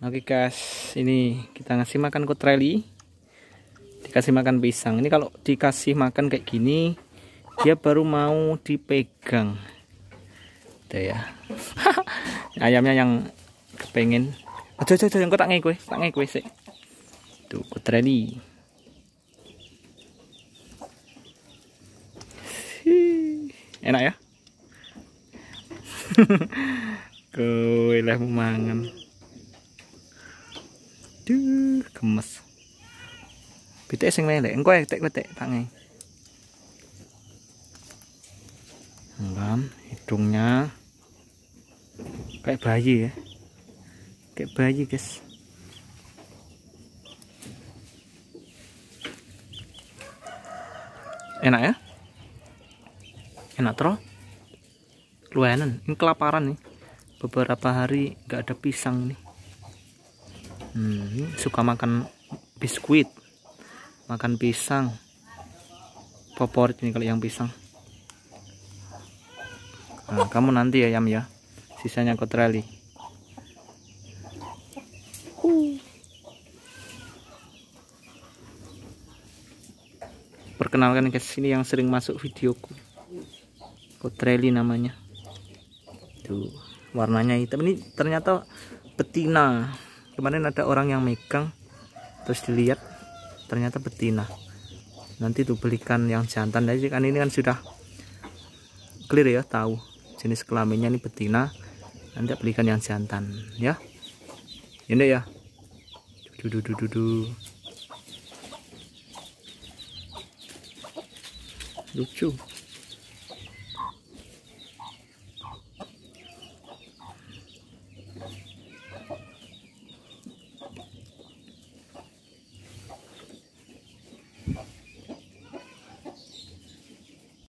Oke guys, ini kita ngasih makan kotreli. Dikasih makan pisang. Ini kalau dikasih makan kayak gini, dia baru mau dipegang. Tuh gitu ya. Ayamnya yang kepengen. Aduh, aduh, aduh, yang kotak ngekwe, tak ngekwe sih. Tuh kotreli. Enak ya? Kowe lah mangan. Aduh, gemes. Pitik sing melek, engko etek pitik tangi. Ngam, hidungnya kayak bayi ya. Kayak bayi, guys. Enak ya? Enak terus. Luanan, ini kelaparan nih. Beberapa hari nggak ada pisang nih hmm, suka makan biskuit makan pisang favorit ini kalau yang pisang nah, kamu nanti ya Yam ya sisanya kau perkenalkan ke sini yang sering masuk videoku kotreli namanya tuh warnanya hitam ini ternyata betina kemarin ada orang yang megang terus dilihat ternyata betina nanti tuh belikan yang jantan aja kan ini kan sudah clear ya tahu jenis kelaminnya ini betina nanti belikan yang jantan ya ini ya dudu dudu dudu lucu